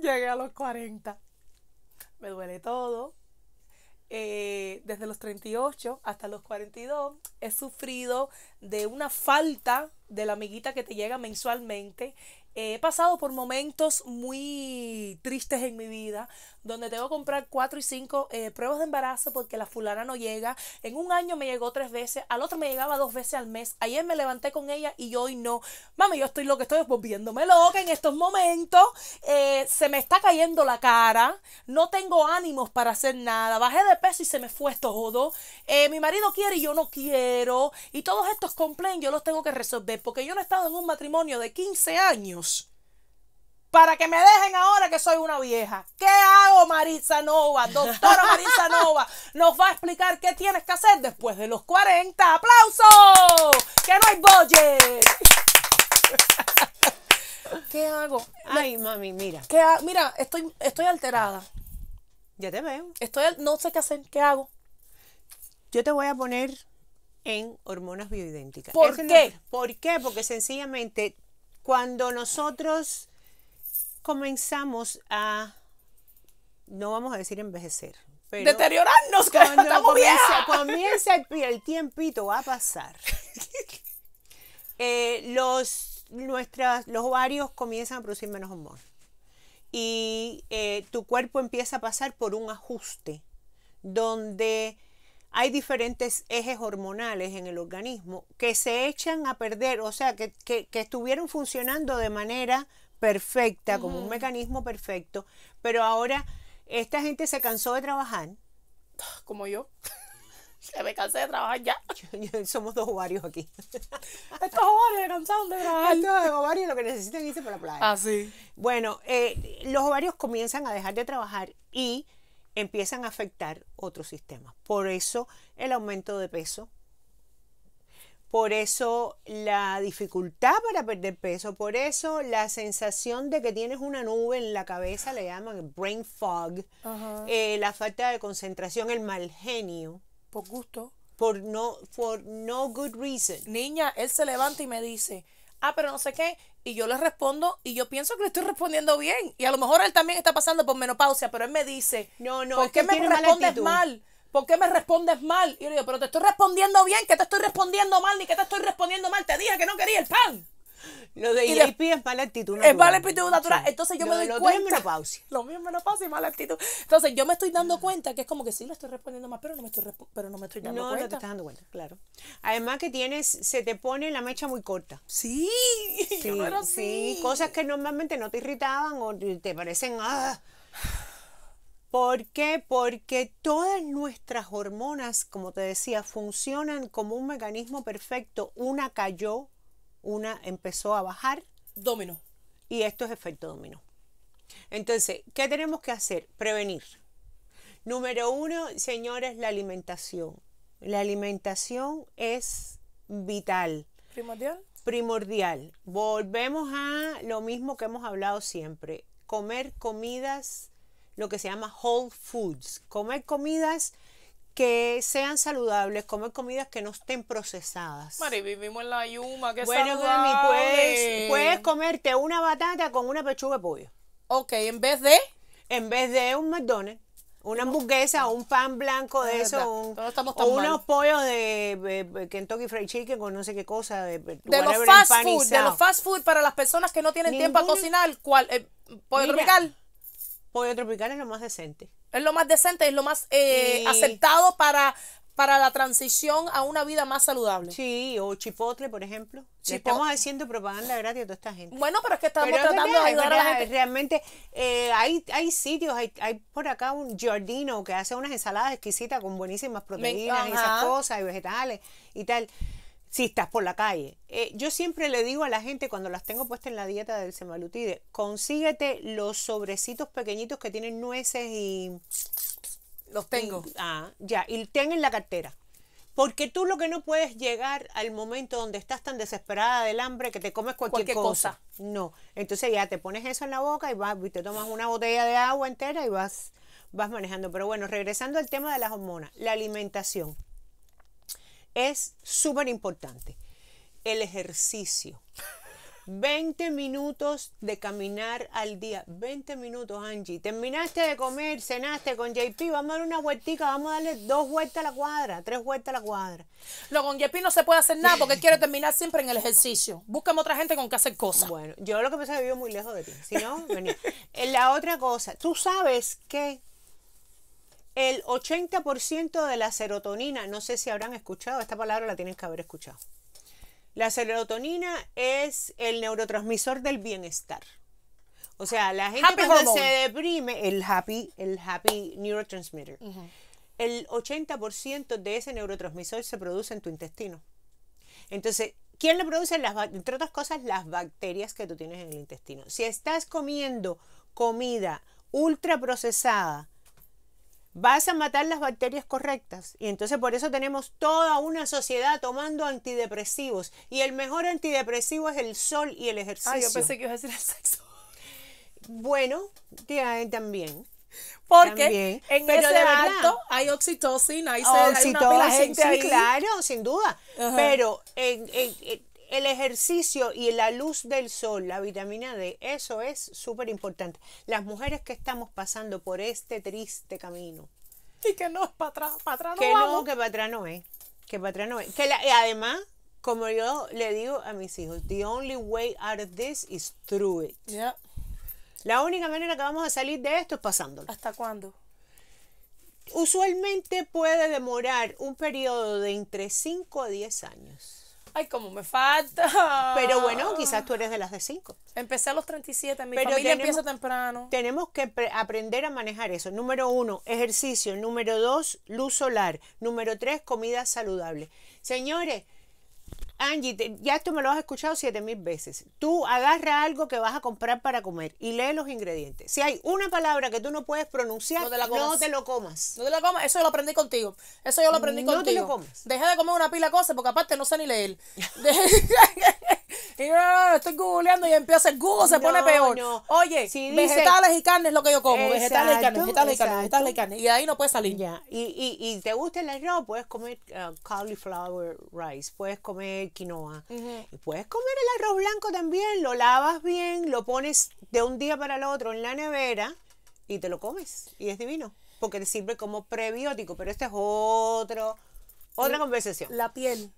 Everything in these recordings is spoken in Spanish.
Llegué a los 40. Me duele todo. Eh, desde los 38 hasta los 42 he sufrido de una falta de la amiguita que te llega mensualmente He pasado por momentos muy tristes en mi vida, donde tengo que comprar cuatro y cinco eh, pruebas de embarazo porque la fulana no llega. En un año me llegó tres veces, al otro me llegaba dos veces al mes. Ayer me levanté con ella y hoy no. Mami, yo estoy lo que estoy volviéndome loca en estos momentos. Eh, se me está cayendo la cara, no tengo ánimos para hacer nada. Bajé de peso y se me fue todo. Eh, mi marido quiere y yo no quiero. Y todos estos complaints yo los tengo que resolver porque yo no he estado en un matrimonio de 15 años para que me dejen ahora que soy una vieja. ¿Qué hago, Marisa Nova? Doctora Marisa Nova nos va a explicar qué tienes que hacer después de los 40. ¡Aplausos! ¡Que no hay bolle! ¿Qué hago? Ay, mami, mira. ¿Qué Mira, estoy, estoy alterada. Ya te veo. Estoy, no sé qué hacer. ¿Qué hago? Yo te voy a poner en hormonas bioidénticas. ¿Por qué? ¿Por qué? Porque sencillamente cuando nosotros comenzamos a, no vamos a decir envejecer, deteriorarnos, que cuando comienza, comienza el, tiempito va a pasar. Eh, los, nuestras, los ovarios comienzan a producir menos humor y eh, tu cuerpo empieza a pasar por un ajuste donde hay diferentes ejes hormonales en el organismo que se echan a perder, o sea, que, que, estuvieron funcionando de manera perfecta, como un mecanismo perfecto, pero ahora esta gente se cansó de trabajar. Como yo. Se me cansé de trabajar ya. somos dos ovarios aquí. Estos ovarios se cansaron de trabajar. Estos ovarios lo que necesitan irse para la playa. Así. Ah, bueno, eh, los ovarios comienzan a dejar de trabajar y empiezan a afectar otros sistemas. Por eso el aumento de peso, por eso la dificultad para perder peso, por eso la sensación de que tienes una nube en la cabeza, le llaman brain fog, eh, la falta de concentración, el mal genio. Por gusto. Por no, for no good reason. Niña, él se levanta y me dice, ah, pero no sé qué, y yo le respondo y yo pienso que le estoy respondiendo bien. Y a lo mejor él también está pasando por menopausia, pero él me dice, no, no, ¿por qué me respondes mal? ¿Por qué me respondes mal? Y yo le digo, pero te estoy respondiendo bien, que te estoy respondiendo mal, ni que te estoy respondiendo mal. Te dije que no quería el pan. Lo de IAP es mala actitud natural. Es mala actitud natural. Entonces yo me doy cuenta. Lo mismo menopausia. Lo mismo menopausia y mala actitud. Entonces yo me estoy dando ah. cuenta que es como que sí lo estoy respondiendo más, pero no me estoy, pero no me estoy dando cuenta. No, no te estás dando cuenta, claro. Además que tienes, se te pone la mecha muy corta. Sí. Sí, sí. Cosas que normalmente no te irritaban o te parecen... Ah. ¿Por qué? Porque todas nuestras hormonas, como te decía, funcionan como un mecanismo perfecto. Una cayó, una empezó a bajar. Dominó. Y esto es efecto dominó. Entonces, ¿qué tenemos que hacer? Prevenir. Número uno, señores, la alimentación. La alimentación es vital. Primordial. Primordial. Volvemos a lo mismo que hemos hablado siempre. Comer comidas, lo que se llama whole foods. Comer comidas que sean saludables, comer comidas que no estén procesadas. vivimos en la Yuma, que Bueno, saludable. Bueno, puedes, puedes comerte una batata con una pechuga de pollo. Ok, en vez de... En vez de un McDonald's. Una hamburguesa o un pan blanco ah, de eso, un, o unos pollos de, Kentucky Fried Chicken o no sé qué cosa. De, los fast food, de los fast food para las personas que no tienen tiempo a cocinar. ¿Cuál? Eh, ¿Pollo Pollo tropical es lo más decente. Es lo más decente, es lo más eh, aceptado para, para la transición a una vida más saludable. Sí, o chipotle, por ejemplo. si estamos haciendo propaganda gratis a toda esta gente. Bueno, pero es que estamos tratando de ayudar Realmente eh, hay, hay sitios, hay, hay por acá un jardino que hace unas ensaladas exquisitas con buenísimas proteínas y esas cosas y vegetales y tal si estás por la calle. Eh, yo siempre le digo a la gente cuando las tengo puestas en la dieta del semalutide, consíguete los sobrecitos pequeñitos que tienen nueces y... Los tengo. ah, ya, y ten en la cartera. Porque tú lo que no puedes llegar al momento donde estás tan desesperada del hambre que te comes cualquier, cosa. No. Entonces ya te pones eso en la boca y vas, y te tomas una botella de agua entera y vas, vas manejando. Pero bueno, regresando al tema de las hormonas, la alimentación es súper importante. El ejercicio. 20 minutos de caminar al día. 20 minutos, Angie. Terminaste de comer, cenaste con JP, vamos a dar una vueltica, vamos a darle dos vueltas a la cuadra, tres vueltas a la cuadra. No, con JP no se puede hacer nada porque quiero quiere terminar siempre en el ejercicio. Búscame otra gente con que hacer cosas. Bueno, yo lo que pensé es que vivo muy lejos de ti. Si no, venía. La otra cosa, tú sabes que el 80% de la serotonina, no sé si habrán escuchado, esta palabra la tienen que haber escuchado. La serotonina es el neurotransmisor del bienestar. O sea, la gente cuando se deprime, el happy, el happy neurotransmitter, el 80% de ese neurotransmisor se produce en tu intestino. Entonces, ¿quién le produce? entre otras cosas, las bacterias que tú tienes en el intestino. Si estás comiendo comida ultraprocesada, vas a matar las bacterias correctas. Y entonces por eso tenemos toda una sociedad tomando antidepresivos. Y el mejor antidepresivo es el sol y el ah, ejercicio. yo pensé que ibas a decir el sexo. Bueno, también. Porque en el ese acto hay oxitocina, hay, oxitocina, claro, sin duda. Pero en, en el ejercicio y la luz del sol, la vitamina D, eso es súper importante. Las mujeres que estamos pasando por este triste camino. Y que no es para atrás, para atrás no Que no, que para atrás no es. Que para atrás no es. Que además, como yo le digo a mis hijos, the only way out of this is through it. La única manera que vamos a salir de esto es pasándolo. ¿Hasta cuándo? Usualmente puede demorar un periodo de entre 5 a 10 años. Ay, cómo me falta. Pero bueno, quizás tú eres de las de 5. Empecé a los 37, mi Pero familia empieza temprano. Tenemos que aprender a manejar eso. Número uno, ejercicio. Número dos, luz solar. Número tres, comida saludable. Señores, Angie, ya esto me lo has escuchado siete mil veces. Tú agarra algo que vas a comprar para comer y lee los ingredientes. Si hay una palabra que tú no puedes pronunciar, no te, la comas. No te lo comas. Eso yo lo aprendí contigo. Eso yo lo aprendí contigo. No te lo comas. Deja de comer una pila de cosas porque aparte no sé ni leer. Ah, estoy googleando y empieza el Google se pone peor. Oye, vegetales y carne es lo que yo como. vegetales y carne, vegetales y carne, vegetales y carne. Y ahí no puedes salir. Ya. Y, y, te gusta el arroz, puedes comer uh, cauliflower rice, puedes comer quinoa. Y puedes comer el arroz blanco también. Lo lavas bien, lo pones de un día para el otro en la nevera y te lo comes. Y es divino. Porque te sirve como prebiótico. Pero este es otro. Otra conversación. La piel.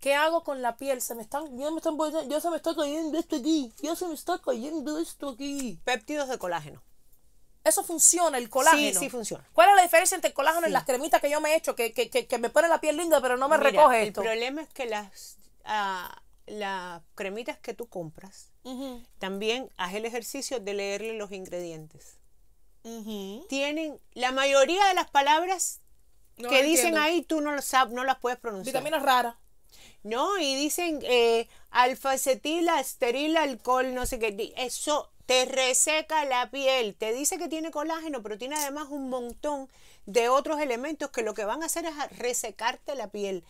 ¿Qué hago con la piel? Se me están, yo se me está cayendo esto aquí, Ya se me está cayendo esto aquí. Péptidos de colágeno. Eso funciona, el colágeno. Sí, sí funciona. ¿Cuál es la diferencia entre el colágeno y las cremitas que yo me he hecho, que, me pone la piel linda, pero no me recoge el esto? El problema es que las, ah, las cremitas que tú compras, también haz el ejercicio de leerle los ingredientes. Tienen la mayoría de las palabras que dicen ahí, tú no, las sabes, no las puedes pronunciar. Vitaminas rara. ¿no? Y dicen eh, alfacetil, alcohol, no sé qué. Eso te reseca la piel, te dice que tiene colágeno, pero tiene además un montón de otros elementos que lo que van a hacer es resecarte la piel.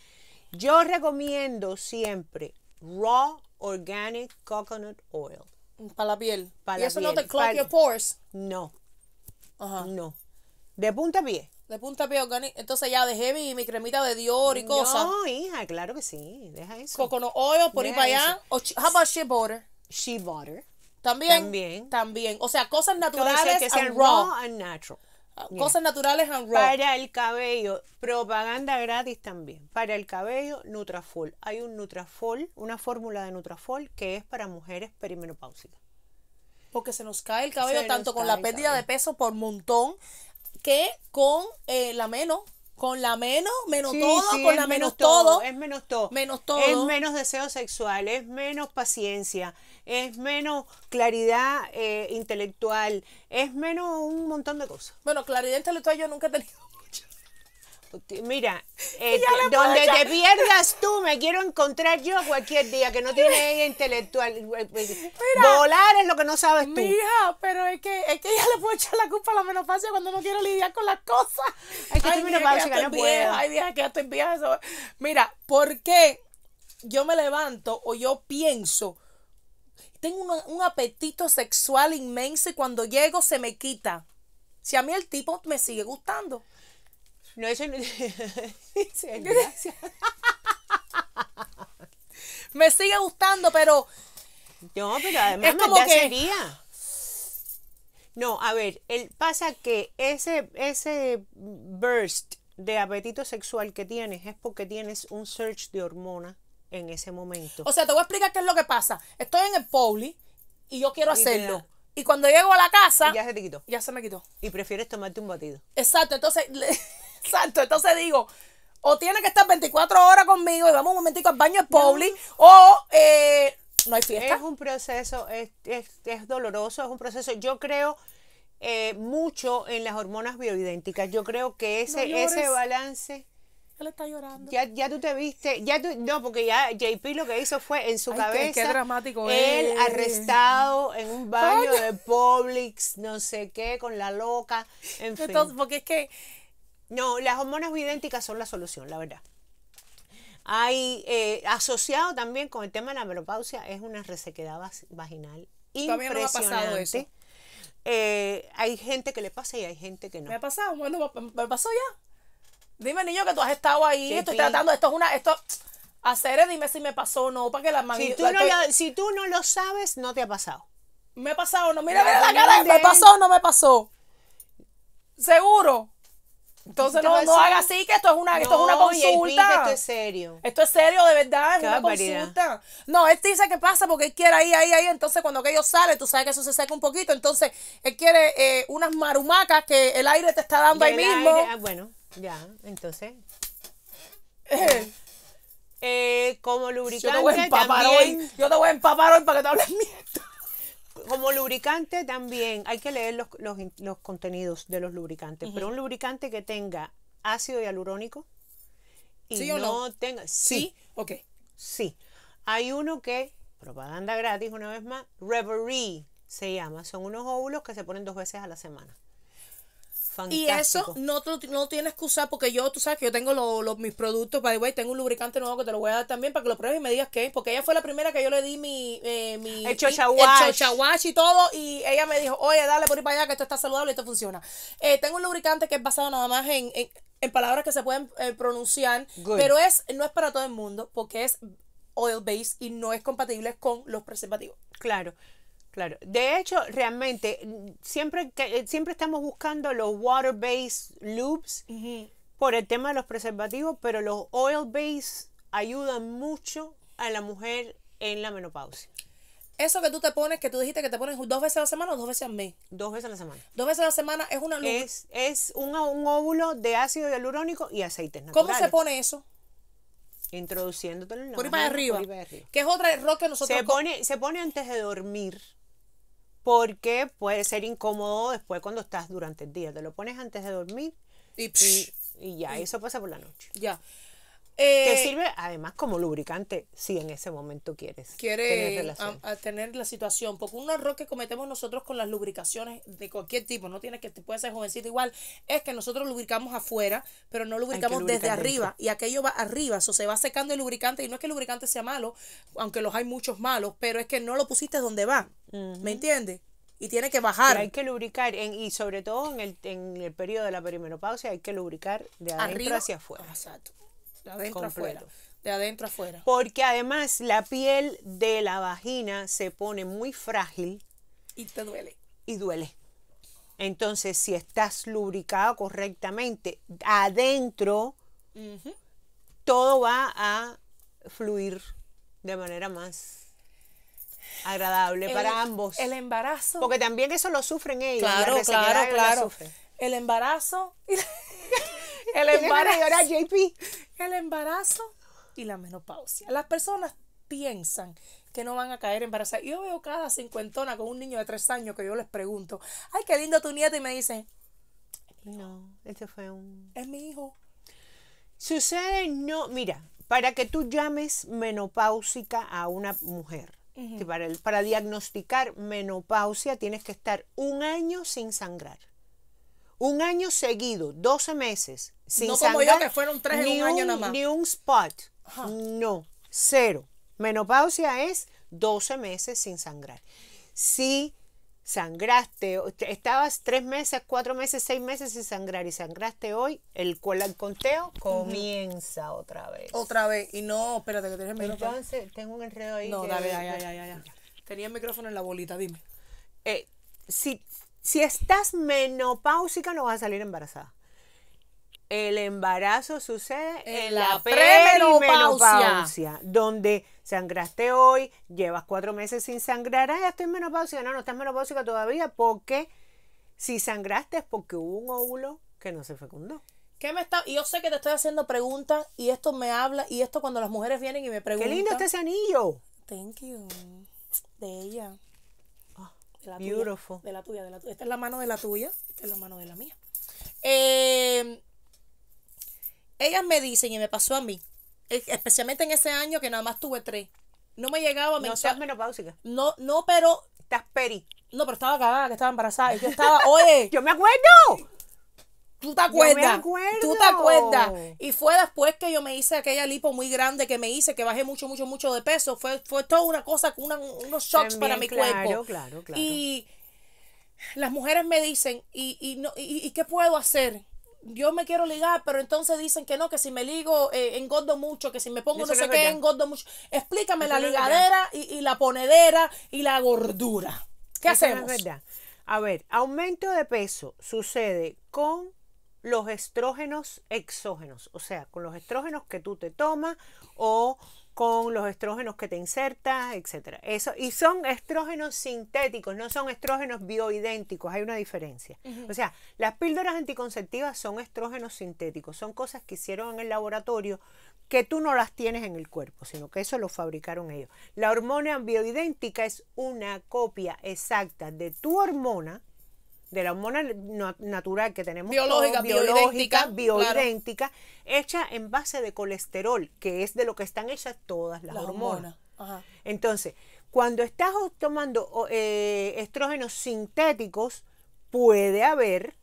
Yo recomiendo siempre raw organic coconut oil. Para la piel. Para ¿Y eso no te pores? No. Ajá. No. De punta a pie. De punta pie Entonces ya dejé mi cremita de Dior y cosas. No, hija, claro que sí. Deja eso. Coconut oil por ir para allá. O, butter? ¿También? También. También. O sea, cosas naturales que raw. and natural. Ah, cosas naturales and raw. Para el cabello, propaganda gratis también. Para el cabello, Nutrafol. Hay un Nutrafol, una fórmula de Nutrafol que es para mujeres perimenopáusicas. Porque se nos cae el cabello tanto con la pérdida de peso por montón que con eh, la menos. Con la menos, menos todo, con la menos, todo, Es menos todo. Menos todo. Es menos deseo sexual, es menos paciencia, es menos claridad eh, intelectual, es menos un montón de cosas. Bueno, claridad intelectual yo nunca he tenido. Mira, eh, donde te pierdas tú, me quiero encontrar yo cualquier día, que no tiene ella intelectual. Eh, eh, volar es lo que no sabes tú. Mija, pero es que, es que ella le puede echar la culpa a la menopausia cuando no quiero lidiar con las cosas. Es que ay, estoy que no puedo. Ay, que Eso. Mira, porque yo me levanto o yo pienso? Tengo un, un apetito sexual inmenso y cuando llego se me quita. Si a mí el tipo me sigue gustando. No, eso no. me sigue gustando, pero. No, pero además me No, a ver, él pasa que ese, ese burst de apetito sexual que tienes es porque tienes un surge de hormona en ese momento. O sea, te voy a explicar qué es lo que pasa. Estoy en el poli y yo quiero hacerlo. Y cuando llego a la casa. Ya se te quitó. Ya se me quitó. Y prefieres tomarte un batido. Exacto, entonces. Exacto. Entonces digo, o tiene que estar 24 horas conmigo y vamos un momentico al baño de Pauli, o eh, no hay fiesta. Es un proceso, es, es, doloroso, es un proceso. Yo creo eh, mucho en las hormonas bioidénticas. Yo creo que ese, ese balance. Él está llorando. Ya, tú te viste, ya no, porque ya JP lo que hizo fue en su cabeza. Qué, dramático él arrestado en un baño de Publix, no sé qué, con la loca, en Entonces, Porque es que no, las hormonas bioidénticas son la solución, la verdad. Hay eh, asociado también con el tema de la menopausia es una resequedad vaginal impresionante. ha pasado eso. Eh, hay gente que le pasa y hay gente que no. Me ha pasado, bueno, me pasó ya. Dime, niño, que tú has estado ahí, estoy tratando, esto es una, esto, hacer, eh, dime si me pasó o no, para que la si si tú no lo sabes, no te ha pasado. Me ha pasado, no, mira, mira la cara, me pasó o no me pasó. Seguro. Entonces no, haga así que esto es una, esto es una consulta. esto es serio. Esto es serio, de verdad, es una consulta. No, él dice que pasa porque él quiere ahí, ahí, ahí. Entonces cuando aquello sale, tú sabes que eso se seca un poquito. Entonces él quiere eh, unas marumacas que el aire te está dando ahí mismo. Ah, bueno, ya, entonces. Eh. eh como lubricante. Yo te voy a empapar hoy. Yo te voy a empapar hoy para que te hables mierda como lubricante también hay que leer los, contenidos de los lubricantes, pero un lubricante que tenga ácido hialurónico y no, tenga. Sí, sí, ok. Sí. Hay uno que, propaganda gratis una vez más, Reverie se llama. Son unos óvulos que se ponen dos veces a la semana. Y eso no, no tienes que usar porque yo, tú sabes que yo tengo mis productos, by the way, tengo un lubricante nuevo que te lo voy a dar también para que lo pruebes y me digas qué porque ella fue la primera que yo le di mi... Eh, mi el chochawash. y todo, y ella me dijo, oye, dale por ir para allá que esto está saludable y esto funciona. Eh, tengo un lubricante que es basado nada más en, en, palabras que se pueden eh, pronunciar, pero es no es para todo el mundo porque es oil based y no es compatible con los preservativos. Claro. Claro, de hecho, realmente, siempre, eh, siempre estamos buscando los water-based loops por el tema de los preservativos, pero los oil-based ayudan mucho a la mujer en la menopausia. Eso que tú te pones, que tú dijiste que te pones dos veces a la semana o dos veces al mes. Dos veces a la semana. Dos veces a la semana es una luz. Es, un, un, óvulo de ácido hialurónico y aceites naturales. ¿Cómo se pone eso? Introduciéndote. en la Por arriba. Por arriba. Que es otro error que nosotros... Se pone, se pone antes de dormir porque puede ser incómodo después cuando estás durante el día. Te lo pones antes de dormir y, ya, eso pasa por la noche. Ya que eh, sirve además como lubricante si en ese momento quieres quiere tener, tener la situación, porque un error que cometemos nosotros con las lubricaciones de cualquier tipo, no tienes que puede ser jovencito igual, es que nosotros lubricamos afuera, pero no lubricamos desde arriba y aquello va arriba, eso se va secando el lubricante y no es que el lubricante sea malo, aunque los hay muchos malos, pero es que no lo pusiste donde va, ¿me entiendes? y tiene que bajar. hay que lubricar, y sobre todo en el, en el periodo de la perimenopausia, hay que lubricar de adentro Arriba, hacia afuera. Exacto. De adentro afuera. Porque además la piel de la vagina se pone muy frágil. Y te duele. Y duele. Entonces, si estás lubricado correctamente, adentro, todo va a fluir de manera más agradable para ambos. El embarazo. Porque también eso lo sufren ellos. Claro, claro, claro. El embarazo El embarazo. JP. El embarazo y la menopausia. Las personas piensan que no van a caer embarazadas. Yo veo cada cincuentona con un niño de tres años que yo les pregunto, ay, qué lindo tu nieto, y me dice no, este fue un... Es mi hijo. Sucede, no, mira, para que tú llames menopáusica a una mujer, que para, para diagnosticar menopausia tienes que estar un año sin sangrar un año seguido, 12 meses, sin no como yo que fueron tres en un, año nada más. Ni un spot. No, cero. Menopausia es 12 meses sin sangrar. Si sangraste, estabas tres meses, cuatro meses, seis meses sin sangrar y sangraste hoy, el, el conteo comienza otra vez. Otra vez. Y no, espérate que tienes Entonces, tengo un enredo ahí. No, dale, ya, ya, ya, Tenía el micrófono en la bolita, dime. Eh, si si estás menopáusica, no vas a salir embarazada. El embarazo sucede en, la premenopausia, donde sangraste hoy, llevas cuatro meses sin sangrar, ah, estoy menopáusica, no, no estás menopáusica todavía, porque si sangraste es porque hubo un óvulo que no se fecundó. ¿Qué me está? Yo sé que te estoy haciendo preguntas y esto me habla y esto cuando las mujeres vienen y me preguntan. Qué lindo está anillo. Thank you. De ella la Beautiful. Tuya, de la tuya, de la tuya. Esta es la mano de la tuya, esta es la mano de la mía. Eh, ellas me dicen, y me pasó a mí, especialmente en ese año que nada más tuve tres. No me llegaba a No seas menopáusica. No, no, pero. Estás peri. No, pero estaba cagada, que estaba embarazada. Y yo estaba, oye. yo me acuerdo. Tú te acuerdas. Tú te acuerdas. Y fue después que yo me hice aquella lipo muy grande que me hice, que bajé mucho, mucho, mucho de peso. Fue, fue toda una cosa, unos shocks para mi cuerpo. Claro, Y las mujeres me dicen, ¿y, y, no, y, qué puedo hacer? yo me quiero ligar, pero entonces dicen que no, que si me ligo eh, engordo mucho, que si me pongo no sé qué, engordo mucho. Explícame la ligadera y, la ponedera y la gordura. ¿Qué hacemos? A ver, aumento de peso sucede con los estrógenos exógenos, o sea, con los estrógenos que tú te tomas o con los estrógenos que te insertas, etcétera. Eso y son estrógenos sintéticos, no son estrógenos bioidénticos, hay una diferencia. O sea, las píldoras anticonceptivas son estrógenos sintéticos, son cosas que hicieron en el laboratorio que tú no las tienes en el cuerpo, sino que eso lo fabricaron ellos. La hormona bioidéntica es una copia exacta de tu hormona de la hormona natural que tenemos biológica, todos, biológica, bioidéntica, hecha en base de colesterol, que es de lo que están hechas todas las, hormonas. Entonces, cuando estás tomando eh, estrógenos sintéticos, puede haber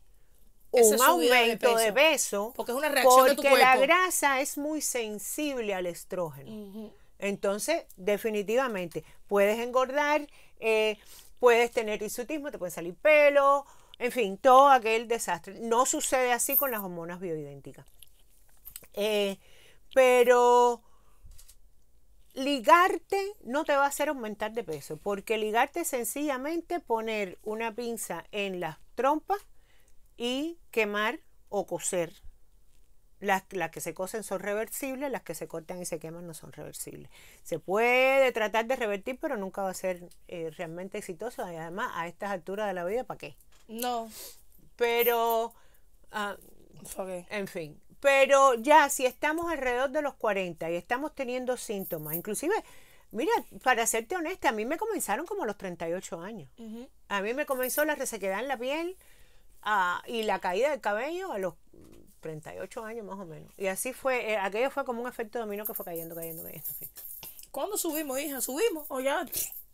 un aumento de peso, porque es una reacción porque la grasa es muy sensible al estrógeno. Entonces, definitivamente, puedes engordar. Eh, puedes tener hirsutismo, te puede salir pelo, en fin, todo aquel desastre. No sucede así con las hormonas bioidénticas. Eh, pero ligarte no te va a hacer aumentar de peso, porque ligarte es sencillamente poner una pinza en las trompas y quemar o coser las, las, que se cosen son reversibles, las que se cortan y se queman no son reversibles. Se puede tratar de revertir, pero nunca va a ser eh, realmente exitoso. Y además, a estas alturas de la vida, ¿para qué? No. Pero, uh, en fin. Pero ya, si estamos alrededor de los 40 y estamos teniendo síntomas, inclusive, mira, para serte honesta, a mí me comenzaron como a los 38 años. A mí me comenzó la resequedad en la piel ah, y la caída del cabello a los 38 años más o menos. Y así fue, eh, aquello fue como un efecto dominó que fue cayendo, cayendo, cayendo. ¿Cuándo subimos, hija? ¿Subimos? ¿O ya?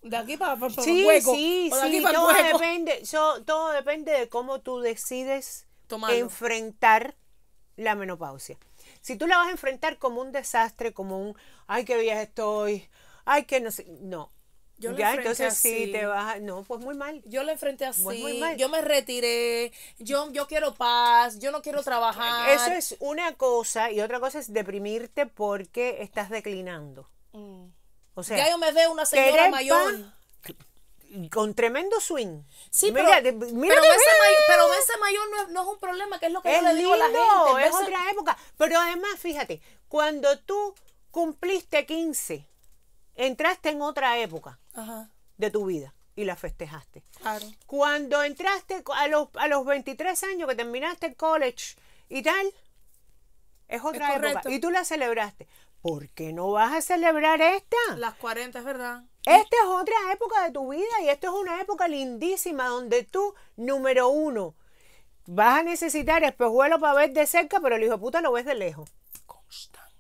De aquí para, para, sí, hueco. Sí, sí, todo, Depende, todo depende de cómo tú decides enfrentar la menopausia. Si tú la vas a enfrentar como un desastre, como un, ay, qué vieja estoy, ay, que no sé, no, yo ya, entonces así. sí, te vas, no, pues muy mal. Yo lo enfrenté así, muy mal. yo me retiré, yo, yo quiero paz, yo no quiero trabajar. Eso es una cosa y otra cosa es deprimirte porque estás declinando. Mm. O sea, ya yo me veo una señora mayor. con tremendo swing. Sí, pero, mira, pero, mayor, no es, un problema, que es lo que yo le digo a la gente. Es otra época. Pero además, fíjate, cuando tú cumpliste 15, entraste en otra época de tu vida y la festejaste. Claro. Cuando entraste a los, 23 años que terminaste el college y tal, es otra época. Y tú la celebraste. ¿Por qué no vas a celebrar esta? Las 40, es verdad. Esta es otra época de tu vida y esta es una época lindísima donde tú, número uno, vas a necesitar espejuelo para ver de cerca, pero el hijo de puta lo ves de lejos. Constante.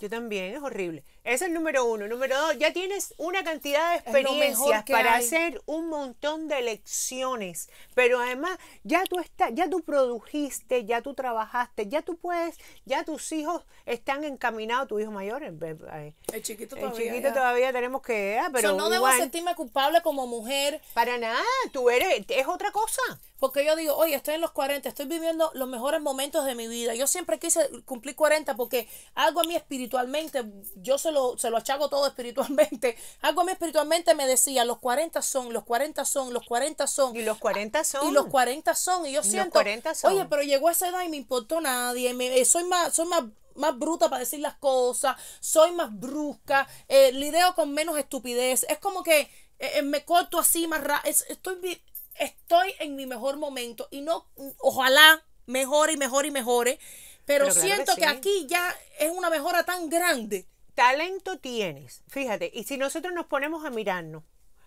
Yo también, es horrible. Es el número uno. Número dos, ya tienes una cantidad de experiencias para hacer un montón de lecciones. Pero además, ya tú estás ya tú produjiste, ya tú trabajaste, ya tú puedes, ya tus hijos están encaminados, tu hijo mayor, eh, eh, el, chiquito todavía. El chiquito todavía tenemos que. Eh, ah, pero no debo sentirme culpable como mujer. Para nada, tú eres, es otra cosa. Porque yo digo, oye, estoy en los 40, estoy viviendo los mejores momentos de mi vida. Yo siempre quise cumplir 40 porque algo a mí espiritualmente, yo soy se lo achago todo espiritualmente. Algo a mí espiritualmente me decía, los 40 son, los 40 son, los 40 son. Y los 40 ah, son. Y los 40 son. Y yo siento, 40 son. oye, pero llegó esa edad y me importó nadie. Me, eh, soy más, soy más bruta para decir las cosas, soy más brusca, eh, lideo con menos estupidez, es como que eh, me corto así más ra estoy, estoy en mi mejor momento y no, ojalá mejore y mejore y mejore, pero, siento que aquí ya es una mejora tan grande talento tienes, fíjate, y si nosotros nos ponemos a mirarnos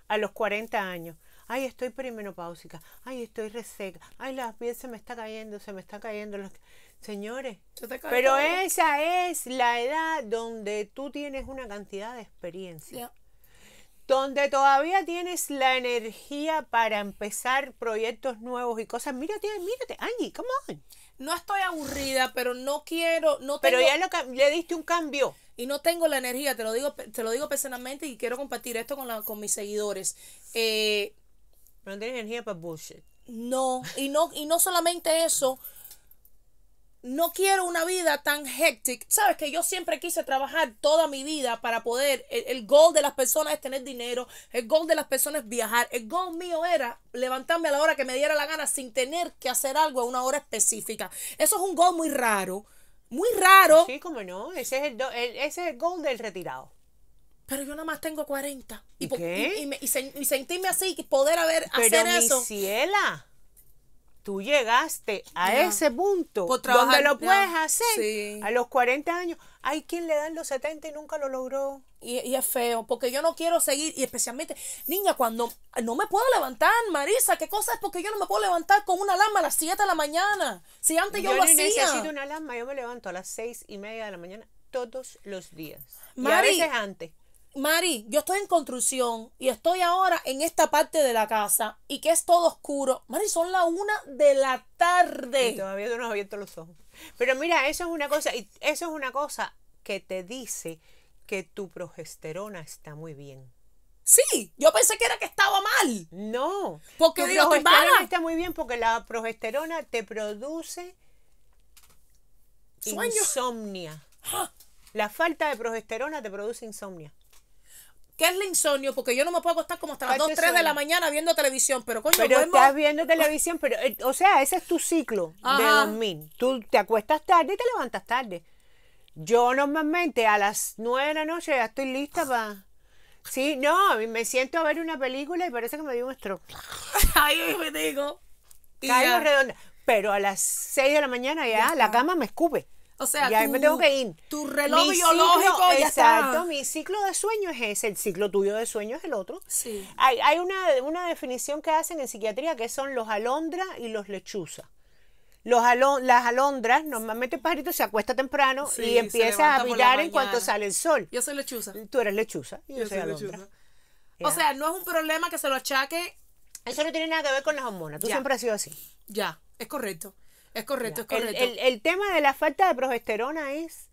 a los 40 años, ay, estoy perimenopáusica, ay, estoy reseca, ay, la piel se me está cayendo, se me está cayendo. Los... Señores, pero esa es la edad donde tú tienes una cantidad de experiencia. Donde todavía tienes la energía para empezar proyectos nuevos y cosas. Mírate, mírate, Angie, come on no estoy aburrida, pero no quiero, no Pero ya le diste un cambio. Y no tengo la energía, te lo digo, te lo digo personalmente y quiero compartir esto con, la, con mis seguidores. Eh, no tienes energía para bullshit. No, y no, y no solamente eso, no quiero una vida tan hectic. Sabes que yo siempre quise trabajar toda mi vida para poder. El, gol goal de las personas es tener dinero. El goal de las personas es viajar. El goal mío era levantarme a la hora que me diera la gana sin tener que hacer algo a una hora específica. Eso es un goal muy raro. Muy raro. Sí, como no. Ese es el, goal del retirado pero yo nada más tengo 40. ¿Y, ¿Y, qué? y, sentirme así, poder haber, hacer eso. Ciela, tú llegaste a ese punto donde lo puedes hacer a los 40 años. Hay quien le dan los 70 y nunca lo logró. Y, es feo, porque yo no quiero seguir, y especialmente, niña, cuando no me puedo levantar, Marisa, ¿qué cosa es? Porque yo no me puedo levantar con una alarma a las 7 de la mañana. Si antes yo, yo lo no hacía. necesito una alarma, yo me levanto a las 6 y media de la mañana todos los días. Mari, y a veces antes. Mari, yo estoy en construcción y estoy ahora en esta parte de la casa y que es todo oscuro. Mari, son la una de la tarde. Y todavía no has abierto los ojos. Pero mira, eso es una cosa, y eso es una cosa que te dice que tu progesterona está muy bien. Sí, yo pensé que era que estaba mal. No. Porque progesterona está muy bien porque la progesterona te produce insomnio. insomnia. Ah. La falta de progesterona te produce insomnia. ¿Qué es el insomnio? Porque yo no me puedo acostar como hasta las 2, 3 de la mañana viendo televisión, pero coño, estás viendo televisión, pero, eh, o sea, ese es tu ciclo de dormir. Tú te acuestas tarde y te levantas tarde. Yo normalmente a las 9 de la noche ya estoy lista para... Sí, no, a mí me siento a ver una película y parece que me dio un estro Ahí me digo. Caigo redonda. Pero a las 6 de la mañana ya la cama me escupe. O sea, tu, me tengo que ir. Tu reloj biológico ciclo, Exacto, mi ciclo de sueño es ese, el ciclo tuyo de sueño es el otro. Sí. Hay, hay una, una, definición que hacen en psiquiatría que son los alondras y los lechuzas. Los las alondras, normalmente el pajarito se acuesta temprano y empieza a mirar en cuanto sale el sol. Yo soy lechuza. Tú eres lechuza y yo, soy, alondra. O sea, no es un problema que se lo achaque. Eso no tiene nada que ver con las hormonas. Tú siempre has sido así. Ya, es correcto. Es correcto, es correcto. El, tema de la falta de progesterona es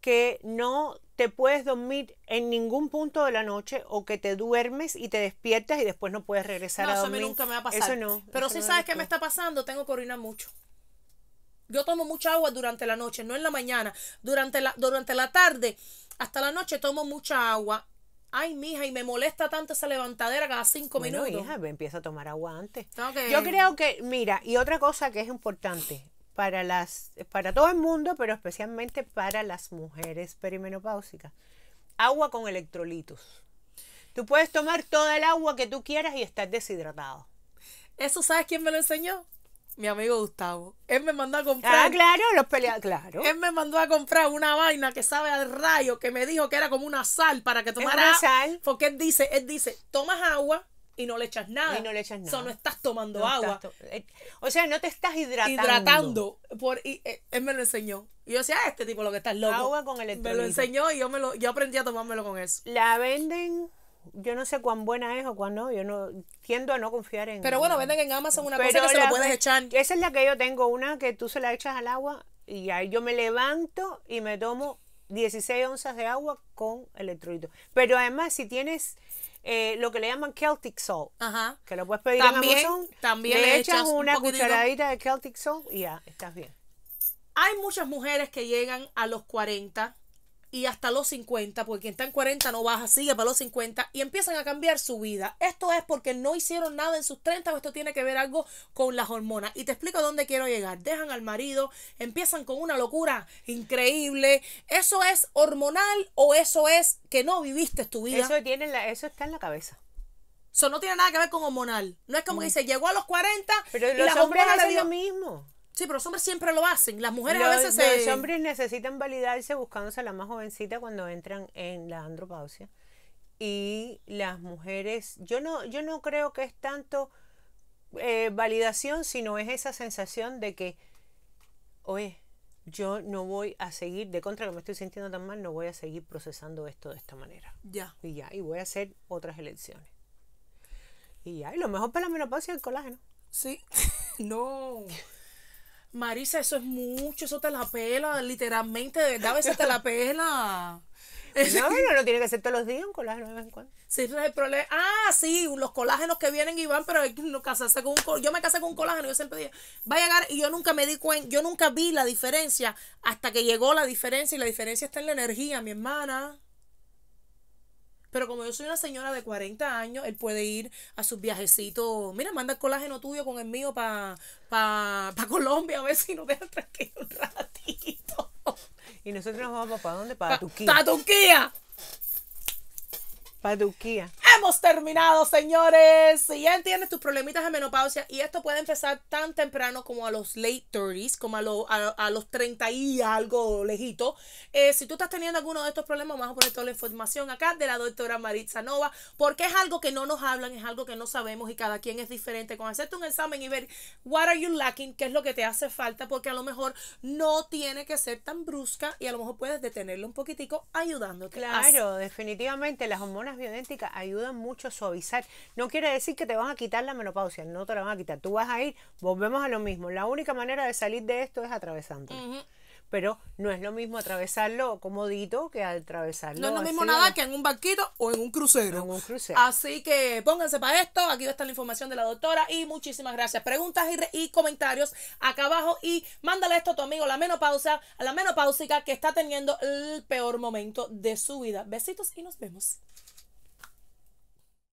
que no te puedes dormir en ningún punto de la noche o que te duermes y te despiertas y después no puedes regresar a dormir. Eso nunca me va a pasar. no. Pero si sabes qué me está pasando, tengo que orinar mucho. Yo tomo mucha agua durante la noche, no en la mañana. Durante la, durante la tarde hasta la noche tomo mucha agua Ay, mija, y me molesta tanto esa levantadera cada cinco minutos. minutos. Hija, empieza a tomar agua antes. Yo creo que, mira, y otra cosa que es importante para las, para todo el mundo, pero especialmente para las mujeres perimenopáusicas, agua con electrolitos. Tú puedes tomar toda el agua que tú quieras y estar deshidratado. ¿Eso sabes quién me lo enseñó? mi amigo Gustavo. Él me mandó a ah, comprar. Ah, claro, los peleas, claro. Él me mandó a comprar una vaina que sabe al rayo, que me dijo que era como una sal para que tomara. Una sal. Porque él dice, él dice, tomas agua y no le echas nada. Y no le echas nada. O sea, no estás tomando agua. Eh, o sea, no te estás hidratando. Hidratando. Por, eh, él me lo enseñó. Y yo decía, ah, este tipo lo que está loco. Agua con electrolito. Me lo enseñó y yo, me lo, yo aprendí a tomármelo con eso. La venden yo no sé cuán buena es o cuán no, yo no tiendo a no confiar en. Pero bueno, venden en Amazon una cosa que se lo puedes echar. Esa es la que yo tengo, una que tú se la echas al agua y ahí yo me levanto y me tomo 16 onzas de agua con electrolito. Pero además, si tienes eh, lo que le llaman Celtic Salt, que lo puedes pedir también, en Amazon, también le, echas, una cucharadita de Celtic Salt y ya, estás bien. Hay muchas mujeres que llegan a los 40 y hasta los 50, porque quien está en 40 no baja, sigue para los 50 y empiezan a cambiar su vida. Esto es porque no hicieron nada en sus 30 o esto tiene que ver algo con las hormonas. Y te explico dónde quiero llegar. Dejan al marido, empiezan con una locura increíble. ¿Eso es hormonal o eso es que no viviste tu vida? Eso, tiene la, eso está en la cabeza. Eso no tiene nada que ver con hormonal. No es como mm. que dice, llegó a los 40 Pero y los las hombres hormonas lo mismo. Sí, pero los hombres siempre lo hacen. Las mujeres a veces se... Los hombres necesitan validarse buscándose a la más jovencita cuando entran en la andropausia. Y las mujeres, yo no, yo no creo que es tanto eh, validación, sino es esa sensación de que, oye, yo no voy a seguir, de contra que me estoy sintiendo tan mal, no voy a seguir procesando esto de esta manera. Ya. Y ya, y voy a hacer otras elecciones. Y ya, y lo mejor para la menopausia es el colágeno. Sí. no. Marisa, eso es mucho, eso te la pela, literalmente, de verdad, a veces te la pela. No, bueno, no tiene que ser todos los días un colágeno de vez en cuando. Sí, es el problema. Ah, sí, los colágenos que vienen y van, pero hay que no casarse con un colágeno. Yo me casé con un colágeno, yo siempre dije, va a llegar, y yo nunca me di cuenta, yo nunca vi la diferencia hasta que llegó la diferencia, y la diferencia está en la energía, mi hermana. Pero como yo soy una señora de 40 años, él puede ir a sus viajecitos. Mira, manda el colágeno tuyo con el mío para pa, pa Colombia, a ver si nos dejan tranquilo un ratito. Y nosotros nos vamos para dónde? Para pa, Turquía. ¡Para Turquía! Paduquía. Hemos terminado, señores. Si ya entiendes tus problemitas de menopausia, y esto puede empezar tan temprano como a los late 30s, como a, los 30 y algo lejito. Eh, si tú estás teniendo alguno de estos problemas, vamos a poner toda la información acá de la doctora Maritza Nova, porque es algo que no nos hablan, es algo que no sabemos y cada quien es diferente. Con hacerte un examen y ver what are you lacking, qué es lo que te hace falta, porque a lo mejor no tiene que ser tan brusca y a lo mejor puedes detenerlo un poquitico ayudando Claro, definitivamente las hormonas hormonas ayudan mucho a suavizar. No quiere decir que te van a quitar la menopausia, no te la van a quitar. Tú vas a ir, volvemos a lo mismo. La única manera de salir de esto es atravesando. Pero no es lo mismo atravesarlo comodito que atravesarlo. No es lo mismo nada que en un barquito o en un crucero. En un Así que pónganse para esto. Aquí va a estar la información de la doctora. Y muchísimas gracias. Preguntas y, y comentarios acá abajo. Y mándale esto a tu amigo, la menopausa, a la menopáusica que está teniendo el peor momento de su vida. Besitos y nos vemos.